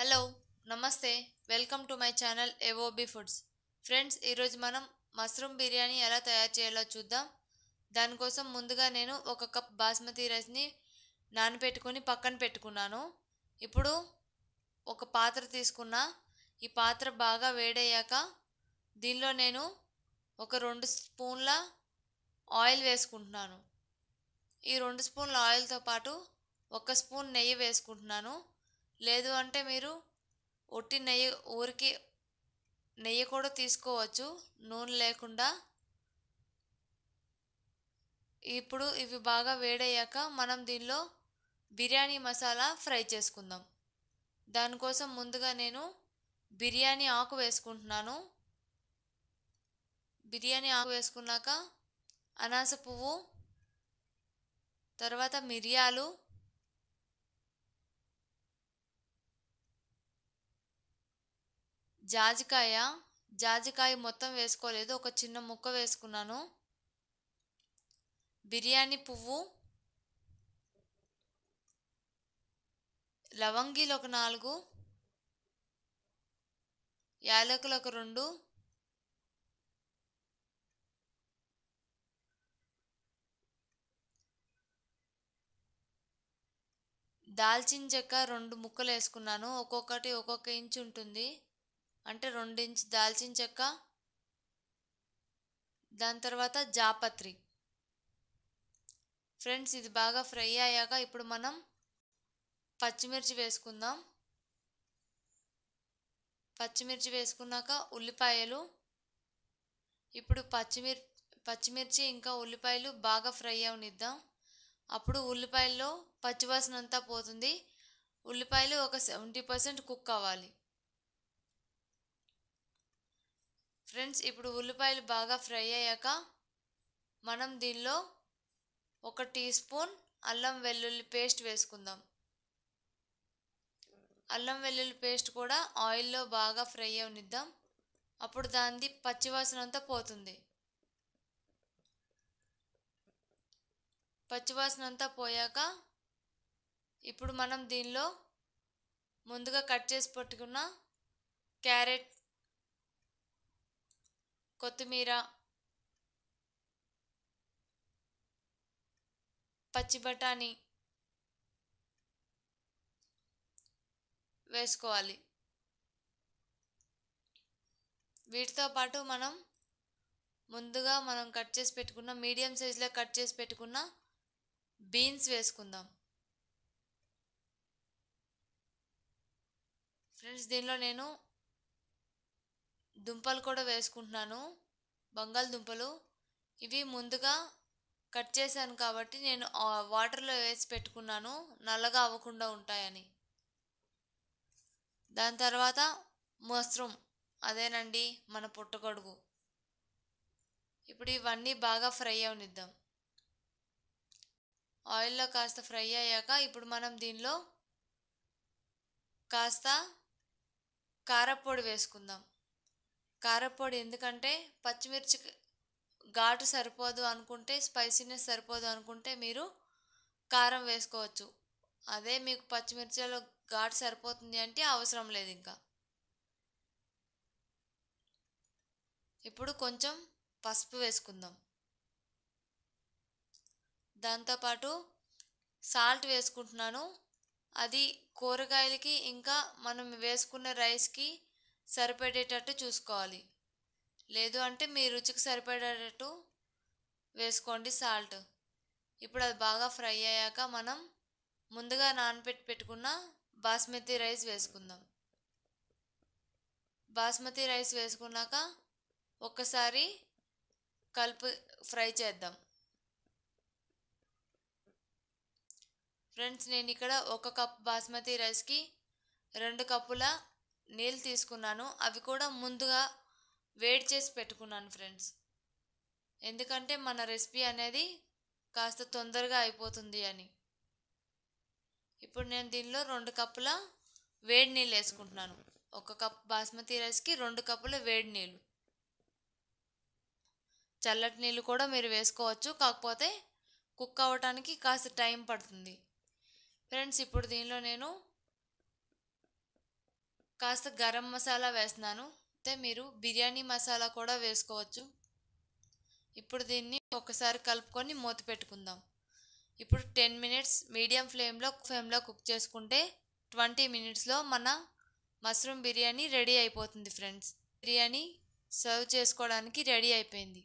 hello నమస్తే welcome to my channel AOB foods friends ఈరోజు మనం మష్రూమ్ బిర్యానీ ఎలా తయారు చేయాలో చూద్దాం దానికోసం ముందుగా నేను ఒక కప్ బాస్మతి రైస్ని నానబెట్టుకొని పక్కన పెట్టుకున్నాను ఇప్పుడు ఒక పాత్ర తీసుకున్నా ఈ పాత్ర బాగా వేడయ్యాక దీనిలో నేను ఒక రెండు స్పూన్ల ఆయిల్ వేసుకుంటున్నాను ఈ రెండు స్పూన్ల ఆయిల్తో పాటు ఒక స్పూన్ నెయ్యి వేసుకుంటున్నాను లేదు అంటే మీరు ఒట్టి నెయ్యి ఊరికి నెయ్యి కూడా తీసుకోవచ్చు నూనె లేకుండా ఇప్పుడు ఇవి బాగా వేడయ్యాక మనం దీనిలో బిర్యానీ మసాలా ఫ్రై చేసుకుందాం దానికోసం ముందుగా నేను బిర్యానీ ఆకు వేసుకుంటున్నాను బిర్యానీ ఆకు వేసుకున్నాక అనాస పువ్వు తర్వాత మిరియాలు జాజికాయ జాజికాయ మొత్తం వేసుకోలేదు ఒక చిన్న ముక్క వేసుకున్నాను బిర్యానీ పువ్వు లవంగీలు ఒక నాలుగు యాలకులు ఒక రెండు దాల్చిన చెక్క రెండు ముక్కలు వేసుకున్నాను ఒక్కొక్కటి ఒక్కొక్క ఇంచు ఉంటుంది అంటే రెండించి దాల్చిన చెక్క దాని తర్వాత జాపత్రి ఫ్రెండ్స్ ఇది బాగా ఫ్రై అయ్యాక ఇప్పుడు మనం పచ్చిమిర్చి వేసుకుందాం పచ్చిమిర్చి వేసుకున్నాక ఉల్లిపాయలు ఇప్పుడు పచ్చిమిర్ పచ్చిమిర్చి ఇంకా ఉల్లిపాయలు బాగా ఫ్రై అవనిద్దాం అప్పుడు ఉల్లిపాయల్లో పచ్చివాసన అంతా పోతుంది ఉల్లిపాయలు ఒక సెవెంటీ పర్సెంట్ కుక్ అవ్వాలి ఫ్రెండ్స్ ఇప్పుడు ఉల్లిపాయలు బాగా ఫ్రై అయ్యాక మనం దీనిలో ఒక టీ స్పూన్ అల్లం వెల్లుల్లి పేస్ట్ వేసుకుందాం అల్లం వెల్లుల్లి పేస్ట్ కూడా ఆయిల్లో బాగా ఫ్రై అవనిద్దాం అప్పుడు దానిది పచ్చివాసన అంతా పోతుంది పచ్చివాసన అంతా పోయాక ఇప్పుడు మనం దీనిలో ముందుగా కట్ చేసి పెట్టుకున్న క్యారెట్ కొత్తిమీర పచ్చి బఠానీ వేసుకోవాలి వీటితో పాటు మనం ముందుగా మనం కట్ చేసి పెట్టుకున్న మీడియం సైజులో కట్ చేసి పెట్టుకున్న బీన్స్ వేసుకుందాం ఫ్రెండ్స్ దీనిలో నేను దుంపలు కూడా వేసుకుంటున్నాను బంగాళదుంపలు ఇవి ముందుగా కట్ చేశాను కాబట్టి నేను వాటర్లో వేసి పెట్టుకున్నాను నల్లగా అవ్వకుండా ఉంటాయని దాని తర్వాత మష్రూమ్ అదేనండి మన పుట్టగొడుగు ఇప్పుడు ఇవన్నీ బాగా ఫ్రై అవనిద్దాం ఆయిల్లో కాస్త ఫ్రై అయ్యాక ఇప్పుడు మనం దీనిలో కాస్త కారపొడి వేసుకుందాం కారపొడి ఎందుకంటే పచ్చిమిర్చి ఘాటు సరిపోదు అనుకుంటే స్పైసీనెస్ సరిపోదు అనుకుంటే మీరు కారం వేసుకోవచ్చు అదే మీకు పచ్చిమిర్చిలో ఘాటు సరిపోతుంది అంటే అవసరం లేదు ఇంకా ఇప్పుడు కొంచెం పసుపు వేసుకుందాం దాంతోపాటు సాల్ట్ వేసుకుంటున్నాను అది కూరగాయలకి ఇంకా మనం వేసుకున్న రైస్కి సరిపడేటట్టు చూసుకోవాలి లేదు అంటే మీ రుచికి సరిపడేటట్టు వేసుకోండి సాల్ట్ ఇప్పుడు అది బాగా ఫ్రై అయ్యాక మనం ముందుగా నానబెట్టి పెట్టుకున్న బాస్మతి రైస్ వేసుకుందాం బాస్మతి రైస్ వేసుకున్నాక ఒక్కసారి కలిపి ఫ్రై చేద్దాం ఫ్రెండ్స్ నేను ఇక్కడ ఒక కప్ బాస్మతి రైస్కి రెండు కప్పుల నీళ్ళు తీసుకున్నాను అవి కూడా ముందుగా వేడి చేసి పెట్టుకున్నాను ఫ్రెండ్స్ ఎందుకంటే మన రెసిపీ అనేది కాస్త తొందరగా అయిపోతుంది అని ఇప్పుడు నేను దీనిలో రెండు కప్పుల వేడి నీళ్ళు వేసుకుంటున్నాను ఒక కప్ బాస్మతి రైస్కి రెండు కప్పుల వేడి నీళ్ళు చల్లటి నీళ్ళు కూడా మీరు వేసుకోవచ్చు కాకపోతే కుక్ అవ్వటానికి కాస్త టైం పడుతుంది ఫ్రెండ్స్ ఇప్పుడు దీనిలో నేను కాస్త గరం మసాలా వేస్తున్నాను అయితే మీరు బిర్యానీ మసాలా కూడా వేసుకోవచ్చు ఇప్పుడు దీన్ని ఒకసారి కలుపుకొని మూత పెట్టుకుందాం ఇప్పుడు టెన్ మినిట్స్ మీడియం ఫ్లేమ్లో ఫ్లేమ్లో కుక్ చేసుకుంటే ట్వంటీ మినిట్స్లో మన మష్రూమ్ బిర్యానీ రెడీ అయిపోతుంది ఫ్రెండ్స్ బిర్యానీ సర్వ్ చేసుకోవడానికి రెడీ అయిపోయింది